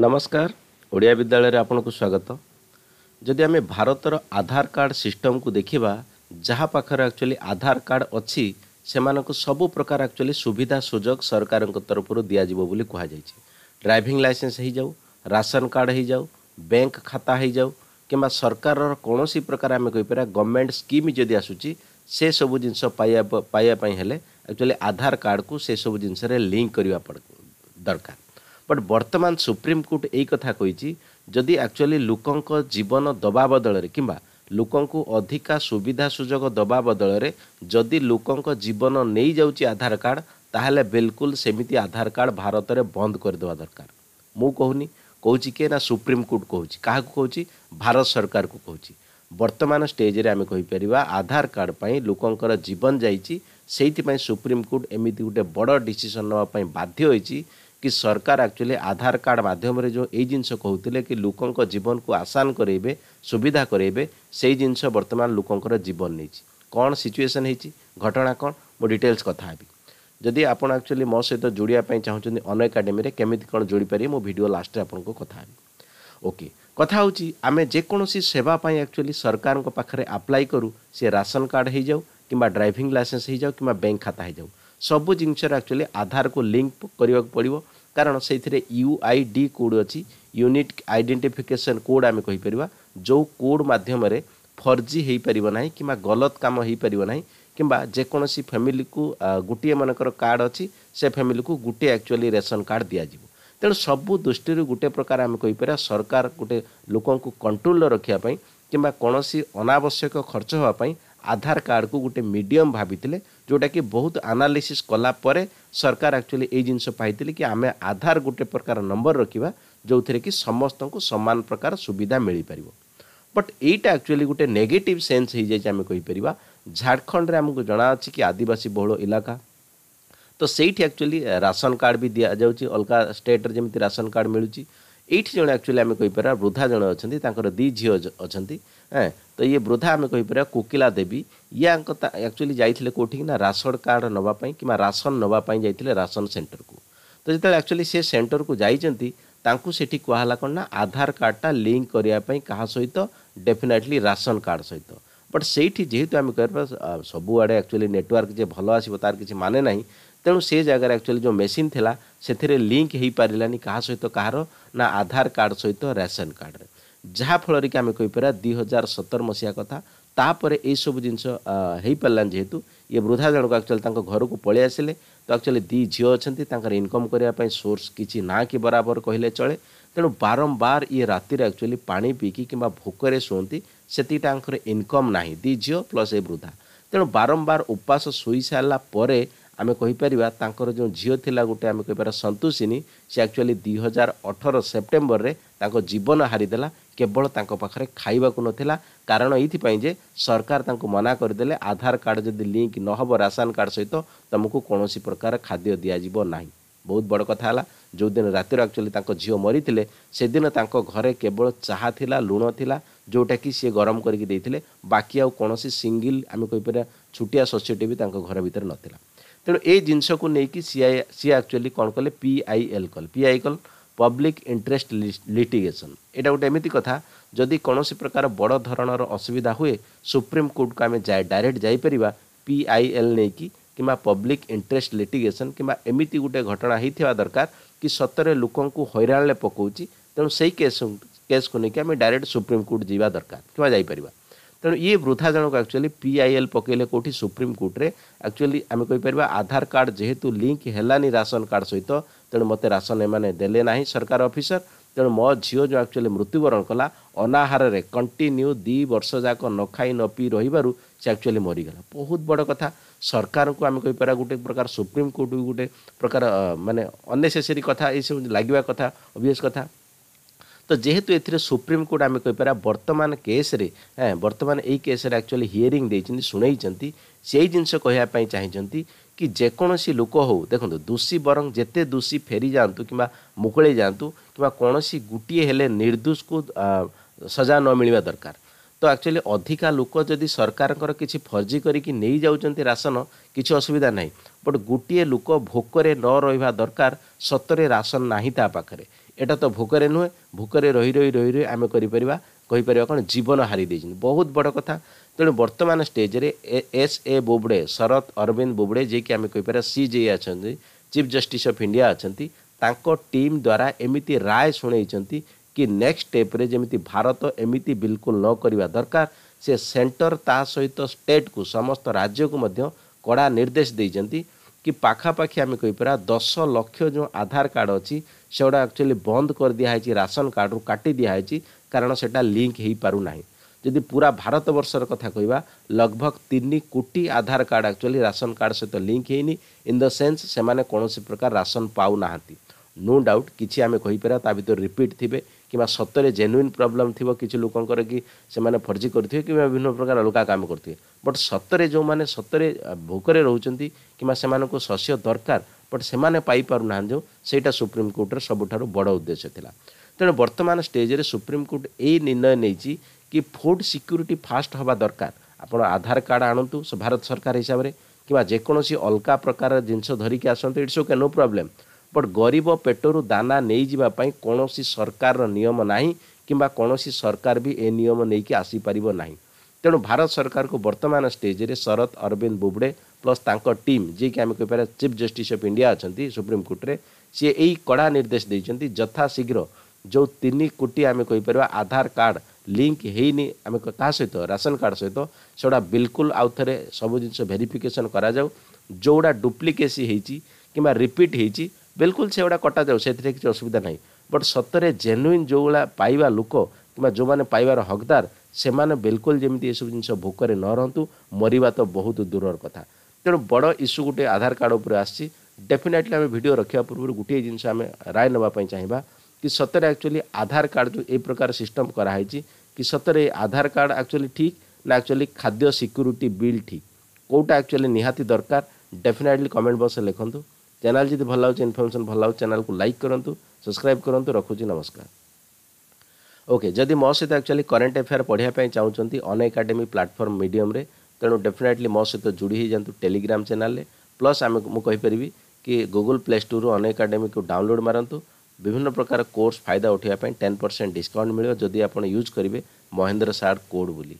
ନମସ୍କାର ଓଡ଼ିଆ ବିଦ୍ୟାଳୟରେ ଆପଣଙ୍କୁ ସ୍ୱାଗତ ଯଦି ଆମେ ଭାରତର ଆଧାର କାର୍ଡ଼ ସିଷ୍ଟମକୁ ଦେଖିବା ଯାହା ପାଖରେ ଆକ୍ଚୁଆଲି ଆଧାର କାର୍ଡ଼ ଅଛି ସେମାନଙ୍କୁ ସବୁ ପ୍ରକାର ଆକ୍ଚୁଆଲି ସୁବିଧା ସୁଯୋଗ ସରକାରଙ୍କ ତରଫରୁ ଦିଆଯିବ ବୋଲି କୁହାଯାଇଛି ଡ୍ରାଇଭିଂ ଲାଇସେନ୍ସ ହୋଇଯାଉ ରାସନ କାର୍ଡ଼ ହୋଇଯାଉ ବ୍ୟାଙ୍କ ଖାତା ହୋଇଯାଉ କିମ୍ବା ସରକାରର କୌଣସି ପ୍ରକାର ଆମେ କହିପାରିବା ଗଭର୍ଣ୍ଣମେଣ୍ଟ ସ୍କିମ୍ ଯଦି ଆସୁଛି ସେ ସବୁ ଜିନିଷ ପାଇବା ପାଇବା ପାଇଁ ହେଲେ ଆକ୍ଚୁଆଲି ଆଧାର କାର୍ଡ଼କୁ ସେସବୁ ଜିନିଷରେ ଲିଙ୍କ୍ କରିବା ଦରକାର ବଟ୍ ବର୍ତ୍ତମାନ ସୁପ୍ରିମକୋର୍ଟ ଏଇ କଥା କହିଛି ଯଦି ଆକ୍ଚୁଆଲି ଲୋକଙ୍କ ଜୀବନ ଦେବା ବଦଳରେ କିମ୍ବା ଲୋକଙ୍କୁ ଅଧିକା ସୁବିଧା ସୁଯୋଗ ଦେବା ବଦଳରେ ଯଦି ଲୋକଙ୍କ ଜୀବନ ନେଇଯାଉଛି ଆଧାର କାର୍ଡ଼ ତାହେଲେ ବିଲକୁଲ ସେମିତି ଆଧାର କାର୍ଡ଼ ଭାରତରେ ବନ୍ଦ କରିଦେବା ଦରକାର ମୁଁ କହୁନି କହୁଛି କିଏ ନା ସୁପ୍ରିମକୋର୍ଟ କହୁଛି କାହାକୁ କହୁଛି ଭାରତ ସରକାରକୁ କହୁଛି ବର୍ତ୍ତମାନ ଷ୍ଟେଜ୍ରେ ଆମେ କହିପାରିବା ଆଧାର କାର୍ଡ଼ ପାଇଁ ଲୋକଙ୍କର ଜୀବନ ଯାଇଛି ସେଇଥିପାଇଁ ସୁପ୍ରିମକୋର୍ଟ ଏମିତି ଗୋଟେ ବଡ଼ ଡିସିସନ୍ ନେବା ପାଇଁ ବାଧ୍ୟ ହୋଇଛି କି ସରକାର ଆକ୍ଚୁଆଲି ଆଧାର କାର୍ଡ଼ ମାଧ୍ୟମରେ ଯେଉଁ ଏଇ ଜିନିଷ କହୁଥିଲେ କି ଲୋକଙ୍କ ଜୀବନକୁ ଆସାନ କରାଇବେ ସୁବିଧା କରାଇବେ ସେଇ ଜିନିଷ ବର୍ତ୍ତମାନ ଲୋକଙ୍କର ଜୀବନ ନେଇଛି କ'ଣ ସିଚୁଏସନ୍ ହେଇଛି ଘଟଣା କ'ଣ ମୁଁ ଡିଟେଲ୍ସ କଥା ହେବି ଯଦି ଆପଣ ଆକ୍ଚୁଆଲି ମୋ ସହିତ ଯୋଡ଼ିବା ପାଇଁ ଚାହୁଁଛନ୍ତି ଅନ ଏକାଡେମୀରେ କେମିତି କ'ଣ ଯୋଡ଼ିପାରିବେ ମୁଁ ଭିଡ଼ିଓ ଲାଷ୍ଟରେ ଆପଣଙ୍କୁ କଥା ହେବି ଓକେ କଥା ହେଉଛି ଆମେ ଯେକୌଣସି ସେବା ପାଇଁ ଆକ୍ଚୁଆଲି ସରକାରଙ୍କ ପାଖରେ ଆପ୍ଲାଏ କରୁ ସେ ରାସନ କାର୍ଡ଼ ହେଇଯାଉ କିମ୍ବା ଡ୍ରାଇଭିଂ ଲାଇସେନ୍ସ ହେଇଯାଉ କିମ୍ବା ବ୍ୟାଙ୍କ ଖାତା ହେଇଯାଉ ସବୁ ଜିନିଷରେ ଆକ୍ଚୁଆଲି ଆଧାରକୁ ଲିଙ୍କ କରିବାକୁ ପଡ଼ିବ କାରଣ ସେଇଥିରେ ୟୁ ଆଇ ଡି କୋଡ଼ ଅଛି ୟୁନିଟ୍ ଆଇଡେଣ୍ଟିଫିକେସନ୍ କୋଡ଼ ଆମେ କହିପାରିବା ଯେଉଁ କୋଡ଼ ମାଧ୍ୟମରେ ଫର୍ଜି ହୋଇପାରିବ ନାହିଁ କିମ୍ବା ଗଲତ କାମ ହୋଇପାରିବ ନାହିଁ କିମ୍ବା ଯେକୌଣସି ଫ୍ୟାମିଲିକୁ ଗୋଟିଏ ମାନଙ୍କର କାର୍ଡ଼ ଅଛି ସେ ଫ୍ୟାମିଲିକୁ ଗୋଟିଏ ଆକ୍ଚୁଆଲି ରେସନ୍ କାର୍ଡ଼ ଦିଆଯିବ ତେଣୁ ସବୁ ଦୃଷ୍ଟିରୁ ଗୋଟିଏ ପ୍ରକାର ଆମେ କହିପାରିବା ସରକାର ଗୋଟିଏ ଲୋକଙ୍କୁ କଣ୍ଟ୍ରୋଲରେ ରଖିବା ପାଇଁ କିମ୍ବା କୌଣସି ଅନାବଶ୍ୟକ ଖର୍ଚ୍ଚ ହେବା ପାଇଁ आधार कार्ड को गोटे मीडियम भाई जोटा कि बहुत आनालीसीस् कलापर सरकार आकचुअली ये जिनस कि आम आधार गोटे प्रकार नंबर रखा जो थे कि समस्त को सामान प्रकार सुविधा मिल पार बट यहीटा एक्चुअली गोटे नेगेटिव सेन्स हो जाए कहीपर झारखंड में आमको जना कि आदिवासी बहुत इलाका तो सही एक्चुअली राशन कार्ड भी दि जाऊँगी अलग स्टेट्रे जमी राशन कार्ड मिलूँ ଏଇଠି ଜଣେ ଆକ୍ଚୁଆଲି ଆମେ କହିପାରିବା ବୃଦ୍ଧା ଜଣେ ଅଛନ୍ତି ତାଙ୍କର ଦୁଇ ଝିଅ ଅଛନ୍ତି ହଁ ତ ଇଏ ବୃଦ୍ଧା ଆମେ କହିପାରିବା କୋକିଲା ଦେବୀ ଇଏ ଆଙ୍କ ଆକ୍ଚୁଆଲି ଯାଇଥିଲେ କେଉଁଠିକି ନା ରାସନ କାର୍ଡ଼ ନେବା ପାଇଁ କିମ୍ବା ରାସନ ନେବା ପାଇଁ ଯାଇଥିଲେ ରାସନ ସେଣ୍ଟରକୁ ତ ଯେତେବେଳେ ଆକ୍ଚୁଆଲି ସେ ସେଣ୍ଟରକୁ ଯାଇଛନ୍ତି ତାଙ୍କୁ ସେଠି କୁହାହେଲା କ'ଣ ନା ଆଧାର କାର୍ଡ଼ଟା ଲିଙ୍କ କରିବା ପାଇଁ କାହା ସହିତ ଡେଫିନେଟଲି ରାସନ କାର୍ଡ଼ ସହିତ ବଟ୍ ସେଇଠି ଯେହେତୁ ଆମେ କହିପାରିବା ସବୁଆଡ଼େ ଆକ୍ଚୁଆଲି ନେଟୱାର୍କ ଯେ ଭଲ ଆସିବ ତାର କିଛି ମାନେ ନାହିଁ ତେଣୁ ସେ ଜାଗାରେ ଆକ୍ଚୁଆଲି ଯେଉଁ ମେସିନ୍ ଥିଲା ସେଥିରେ ଲିଙ୍କ ହୋଇପାରିଲାନି କାହା ସହିତ କାହାର ନା ଆଧାର କାର୍ଡ଼ ସହିତ ରାସନ କାର୍ଡ଼ରେ ଯାହାଫଳରେ କି ଆମେ କହିପାରିବା ଦୁଇ ହଜାର ସତର ମସିହା କଥା ତାପରେ ଏଇସବୁ ଜିନିଷ ହୋଇପାରିଲାନି ଯେହେତୁ ଇଏ ବୃଦ୍ଧା ଜଣକ ଆକ୍ଚୁଆଲି ତାଙ୍କ ଘରକୁ ପଳେଇ ଆସିଲେ ତ ଆକ୍ଚୁଆଲି ଦୁଇ ଝିଅ ଅଛନ୍ତି ତାଙ୍କର ଇନକମ୍ କରିବା ପାଇଁ ସୋର୍ସ କିଛି ନା କି ବରାବର କହିଲେ ଚଳେ ତେଣୁ ବାରମ୍ବାର ଇଏ ରାତିରେ ଆକ୍ଚୁଆଲି ପାଣି ପିଇକି କିମ୍ବା ଭୋକରେ ଶୁଅନ୍ତି ସେତିକି ତାଙ୍କର ଇନକମ୍ ନାହିଁ ଦୁଇ ଝିଅ ପ୍ଲସ୍ ଏ ବୃଦ୍ଧା ତେଣୁ ବାରମ୍ବାର ଉପାସ ଶୋଇସାରିଲା ପରେ ଆମେ କହିପାରିବା ତାଙ୍କର ଯେଉଁ ଝିଅ ଥିଲା ଗୋଟେ ଆମେ କହିପାରିବା ସନ୍ତୋଷିନୀ ସେ ଆକ୍ଚୁଆଲି ଦୁଇ ହଜାର ଅଠର ସେପ୍ଟେମ୍ବରରେ ତାଙ୍କ ଜୀବନ ହାରିଦେଲା କେବଳ ତାଙ୍କ ପାଖରେ ଖାଇବାକୁ ନଥିଲା କାରଣ ଏଇଥିପାଇଁ ଯେ ସରକାର ତାଙ୍କୁ ମନା କରିଦେଲେ ଆଧାର କାର୍ଡ଼ ଯଦି ଲିଙ୍କ୍ ନହେବ ରାସନ କାର୍ଡ଼ ସହିତ ତୁମକୁ କୌଣସି ପ୍ରକାର ଖାଦ୍ୟ ଦିଆଯିବ ନାହିଁ ବହୁତ ବଡ଼ କଥା ହେଲା ଯେଉଁଦିନ ରାତିରେ ଆକ୍ଚୁଆଲି ତାଙ୍କ ଝିଅ ମରିଥିଲେ ସେଦିନ ତାଙ୍କ ଘରେ କେବଳ ଚାହା ଥିଲା ଲୁଣ ଥିଲା ଯେଉଁଟାକି ସିଏ ଗରମ କରିକି ଦେଇଥିଲେ ବାକି ଆଉ କୌଣସି ସିଙ୍ଗିଲ୍ ଆମେ କହିପାରିବା ଛୁଟିଆ ଶସ୍ୟଟି ବି ତାଙ୍କ ଘର ଭିତରେ ନଥିଲା ତେଣୁ ଏଇ ଜିନିଷକୁ ନେଇକି ସିଆଇ ସିଏ ଆକ୍ଚୁଆଲି କ'ଣ କଲେ ପି ଆଇ ଏଲ୍ କଲେ P I L public interest litigation ଏଇଟା ଗୋଟେ ଏମିତି କଥା ଯଦି କୌଣସି ପ୍ରକାର ବଡ଼ ଧରଣର ଅସୁବିଧା ହୁଏ ସୁପ୍ରିମକୋର୍ଟକୁ ଆମେ ଡାଇରେକ୍ଟ ଯାଇପାରିବା ପି ଆଇ ଏଲ୍ ନେଇକି କିମ୍ବା ପବ୍ଲିକ୍ ଇଣ୍ଟରେଷ୍ଟ ଲିଟିଗେସନ୍ କିମ୍ବା ଏମିତି ଗୋଟେ ଘଟଣା ହେଇଥିବା ଦରକାର କି ସତରେ ଲୋକଙ୍କୁ ହଇରାଣରେ ପକାଉଛି ତେଣୁ ସେଇ କେସ୍ କେସ୍କୁ ନେଇକି ଆମେ ଡାଇରେକ୍ଟ ସୁପ୍ରିମକୋର୍ଟ ଯିବା ଦରକାର କିମ୍ବା ଯାଇପାରିବା ତେଣୁ ଇଏ ବୃଥା ଜଣକୁ ଆକ୍ଚୁଆଲି ପି ଆଇ ଏଲ୍ ପକାଇଲେ କେଉଁଠି ସୁପ୍ରିମକୋର୍ଟରେ ଆକ୍ଚୁଆଲି ଆମେ କହିପାରିବା ଆଧାର କାର୍ଡ଼ ଯେହେତୁ ଲିଙ୍କ୍ ହେଲାନି ରାସନ କାର୍ଡ଼ ସହିତ ତେଣୁ ମୋତେ ରାସନ ଏମାନେ ଦେଲେ ନାହିଁ ସରକାର ଅଫିସର ତେଣୁ ମୋ ଝିଅ ଯେଉଁ ଆକ୍ଚୁଆଲି ମୃତ୍ୟୁବରଣ କଲା ଅନାହାରରେ କଣ୍ଟିନ୍ୟୁ ଦୁଇ ବର୍ଷ ଯାକ ନ ଖାଇ ନ ପିଇ ରହିବାରୁ ସେ ଆକ୍ଚୁଆଲି ମରିଗଲା ବହୁତ ବଡ଼ କଥା ସରକାରଙ୍କୁ ଆମେ କହିପାରିବା ଗୋଟେ ପ୍ରକାର ସୁପ୍ରିମକୋର୍ଟକୁ ଗୋଟେ ପ୍ରକାର ମାନେ ଅନ୍ନେସେସରୀ କଥା ଏସବୁ ଲାଗିବା କଥା ଅବଭିୟସ୍ କଥା तो जेहेतु एप्रीमकोर्ट आम कहीपर बर्तमान केस्रे बर्तमान यही केस्रे एक्चुअली हिअरींग शुणी से जिनस कह चाहती कि जेकोसी लोक हो देखो दोषी बर जिते दोषी फेरी जातु कि मुकुले जातु कि गोटे निर्दोष को सजा न मिलवा दरकार ତ ଆକ୍ଚୁଆଲି ଅଧିକା ଲୋକ ଯଦି ସରକାରଙ୍କର କିଛି ଫର୍ଜି କରିକି ନେଇଯାଉଛନ୍ତି ରାସନ କିଛି ଅସୁବିଧା ନାହିଁ ବଟ୍ ଗୋଟିଏ ଲୋକ ଭୋକରେ ନ ରହିବା ଦରକାର ସତରେ ରାସନ ନାହିଁ ତା ପାଖରେ ଏଇଟା ତ ଭୋକରେ ନୁହେଁ ଭୋକରେ ରହି ରହି ରହି ରହି ଆମେ କରିପାରିବା କହିପାରିବା କ'ଣ ଜୀବନ ହାରି ଦେଇଛନ୍ତି ବହୁତ ବଡ଼ କଥା ତେଣୁ ବର୍ତ୍ତମାନ ଷ୍ଟେଜ୍ରେ ଏସ୍ ଏ ବୋବଡ଼େ ଶରତ ଅରବିନ୍ଦ ବୋବଡ଼େ ଯିଏକି ଆମେ କହିପାରିବା ସି ଜେ ଅଛନ୍ତି ଚିଫ୍ ଜଷ୍ଟିସ୍ ଅଫ୍ ଇଣ୍ଡିଆ ଅଛନ୍ତି ତାଙ୍କ ଟିମ୍ ଦ୍ୱାରା ଏମିତି ରାୟ ଶୁଣେଇଛନ୍ତି କି ନେକ୍ସଟ ଷ୍ଟେପ୍ରେ ଯେମିତି ଭାରତ ଏମିତି ବିଲକୁଲ ନ କରିବା ଦରକାର ସେ ସେଣ୍ଟର ତା ସହିତ ଷ୍ଟେଟ୍କୁ ସମସ୍ତ ରାଜ୍ୟକୁ ମଧ୍ୟ କଡ଼ା ନିର୍ଦ୍ଦେଶ ଦେଇଛନ୍ତି କି ପାଖାପାଖି ଆମେ କହିପାରିବା ଦଶ ଲକ୍ଷ ଯେଉଁ ଆଧାର କାର୍ଡ଼ ଅଛି ସେଗୁଡ଼ା ଆକ୍ଚୁଆଲି ବନ୍ଦ କରିଦିଆହେଇଛି ରାସନ କାର୍ଡ଼ରୁ କାଟି ଦିଆହେଇଛି କାରଣ ସେଟା ଲିଙ୍କ ହେଇପାରୁନାହିଁ ଯଦି ପୁରା ଭାରତବର୍ଷର କଥା କହିବା ଲଗଭଗ ତିନି କୋଟି Aadhaar card actually ration card ସହିତ ଲିଙ୍କ ହେଇନି ଇନ୍ ଦ ସେନ୍ସ ସେମାନେ କୌଣସି ପ୍ରକାର ରାସନ ପାଉନାହାନ୍ତି ନୋ ଡାଉଟ୍ କିଛି ଆମେ କହିପାରିବା ତା ଭିତରେ ରିପିଟ୍ ଥିବେ কিংবা সতরে ଜେନ୍ୟୁନ୍ ପ୍ରୋବ୍ଲେମ୍ ଥିବ କିଛି ଲୋକଙ୍କର କି ସେମାନେ ଫର୍ଜି କରିଥିବେ କିମ୍ବା ବିଭିନ୍ନ ପ୍ରକାର ଅଲଗା କାମ କରୁଥିବେ ବଟ୍ ସତରେ ଯେଉଁମାନେ ସତରେ ଭୋକରେ ରହୁଛନ୍ତି କିମ୍ବା ସେମାନଙ୍କୁ ଶସ୍ୟ ଦରକାର ବଟ୍ ସେମାନେ ପାଇପାରୁନାହାନ୍ତି ଯେଉଁ ସେଇଟା ସୁପ୍ରିମକୋର୍ଟର ସବୁଠାରୁ ବଡ଼ ଉଦ୍ଦେଶ୍ୟ ଥିଲା ତେଣୁ ବର୍ତ୍ତମାନ ଷ୍ଟେଜ୍ରେ ସୁପ୍ରିମକୋର୍ଟ ଏଇ ନିର୍ଣ୍ଣୟ ନେଇଛି କି ଫୁଡ଼୍ ସିକ୍ୟୁରିଟି ଫାଷ୍ଟ ହେବା ଦରକାର ଆପଣ ଆଧାର କାର୍ଡ଼ ଆଣନ୍ତୁ ଭାରତ ସରକାର ହିସାବରେ କିମ୍ବା ଯେକୌଣସି ଅଲଗା ପ୍ରକାର ଜିନିଷ ଧରିକି ଆସନ୍ତୁ it's okay no problem but ଗରିବ ପେଟରୁ ଦାନା ନେଇଯିବା ପାଇଁ କୌଣସି ସରକାରର ନିୟମ ନାହିଁ କିମ୍ବା କୌଣସି ସରକାର ବି ଏ ନିୟମ ନେଇକି ଆସିପାରିବ ନାହିଁ ତେଣୁ ଭାରତ ସରକାରକୁ ବର୍ତ୍ତମାନ ଷ୍ଟେଜ୍ରେ ଶରତ ଅରବିନ୍ଦ ବୁବଡ଼େ ପ୍ଲସ୍ ତାଙ୍କ ଟିମ୍ ଯିଏକି ଆମେ କହିପାରିବା ଚିଫ୍ ଜଷ୍ଟିସ୍ ଅଫ୍ ଇଣ୍ଡିଆ ଅଛନ୍ତି ସୁପ୍ରିମକୋର୍ଟରେ ସିଏ ଏଇ କଡ଼ା ନିର୍ଦ୍ଦେଶ ଦେଇଛନ୍ତି ଯଥାଶୀଘ୍ର ଯେଉଁ ତିନି କୋଟି ଆମେ କହିପାରିବା ଆଧାର କାର୍ଡ଼ ଲିଙ୍କ ହେଇନି ଆମେ କାହା ସହିତ ରାସନ କାର୍ଡ଼ ସହିତ ସେଗୁଡ଼ା ବିଲକୁଲ ଆଉ ଥରେ ସବୁ ଜିନିଷ ଭେରିଫିକେସନ୍ କରାଯାଉ ଯେଉଁଗୁଡ଼ା ଡୁପ୍ଲିକେସି ହେଇଛି କିମ୍ବା ରିପିଟ୍ ହେଇଛି ବିଲକୁଲ ସେଗୁଡ଼ା କଟାଯାଉ ସେଥିରେ କିଛି ଅସୁବିଧା ନାହିଁ ବଟ୍ ସତରେ ଜେନୁଇନ୍ ଯେଉଁଭଳିଆ ପାଇବା ଲୋକ କିମ୍ବା ଯେଉଁମାନେ ପାଇବାର ହକଦାର ସେମାନେ ବିଲକୁଲ ଯେମିତି ଏସବୁ ଜିନିଷ ଭୋକରେ ନ ରହନ୍ତୁ ମରିବା ତ ବହୁତ ଦୂରର କଥା ତେଣୁ ବଡ଼ ଇସ୍ୟୁ ଗୋଟେ ଆଧାର କାର୍ଡ଼ ଉପରେ ଆସିଛି ଡେଫିନେଟଲି ଆମେ ଭିଡ଼ିଓ ରଖିବା ପୂର୍ବରୁ ଗୋଟିଏ ଜିନିଷ ଆମେ ରାୟ ନେବା ପାଇଁ ଚାହିଁବା କି ସତରେ ଆକ୍ଚୁଆଲି ଆଧାର କାର୍ଡ଼ ଯେଉଁ ଏ ପ୍ରକାର ସିଷ୍ଟମ୍ କରାହେଇଛି କି ସତରେ ଆଧାର କାର୍ଡ଼ ଆକ୍ଚୁଆଲି ଠିକ୍ ନା ଆକ୍ଚୁଆଲି ଖାଦ୍ୟ ସିକ୍ୟୁରିଟି ବିଲ୍ ଠିକ୍ କେଉଁଟା ଆକ୍ଚୁଆଲି ନିହାତି ଦରକାର ଡେଫିନେଟଲି କମେଣ୍ଟ ବକ୍ସରେ ଲେଖନ୍ତୁ ଚ୍ୟାନେଲ୍ ଯଦି ଭଲ ଲାଗୁଛି ଇନଫର୍ମେସନ୍ ଭଲ ଲାଗୁଛି ଚ୍ୟାନେଲ୍କୁ ଲାଇକ୍ କରନ୍ତୁ ସବସ୍କ୍ରାଇବ୍ କରନ୍ତୁ ରଖୁଛି ନମସ୍କାର ଓକେ ଯଦି ମୋ ସହିତ ଆକ୍ଚୁଆଲି କରେଣ୍ଟ ଆଫେୟାର୍ ପଢ଼ିବା ପାଇଁ ଚାହୁଁଛନ୍ତି ଅନ୍ ଏକାଡେମୀ ପ୍ଲାଟଫର୍ମ ମିଡ଼ିୟମ୍ରେ ତେଣୁ ଡେଫିନେଟଲି ମୋ ସହିତ ଯୋଡ଼ି ହେଇଯାଆନ୍ତୁ ଟେଲିଗ୍ରାମ ଚ୍ୟାନେଲ୍ରେ ପ୍ଲସ୍ ଆମେ ମୁଁ କହିପାରିବି କି ଗୁଗୁଲ୍ ପ୍ଲେ ଷ୍ଟୋରରୁ ଅନ୍ ଏକାଡେମୀକୁ ଡାଉନଲୋଡ଼୍ ମାରନ୍ତୁ ବିଭିନ୍ନ ପ୍ରକାର କୋର୍ସ ଫାଇଦା ଉଠାଇବା ପାଇଁ ଟେନ୍ ପରସେଣ୍ଟ ଡିସ୍କାଉଣ୍ଟ ମିଳିବ ଯଦି ଆପଣ ୟୁଜ୍ କରିବେ ମହେନ୍ଦ୍ର ସାର୍ କୋଡ଼୍ ବୋଲି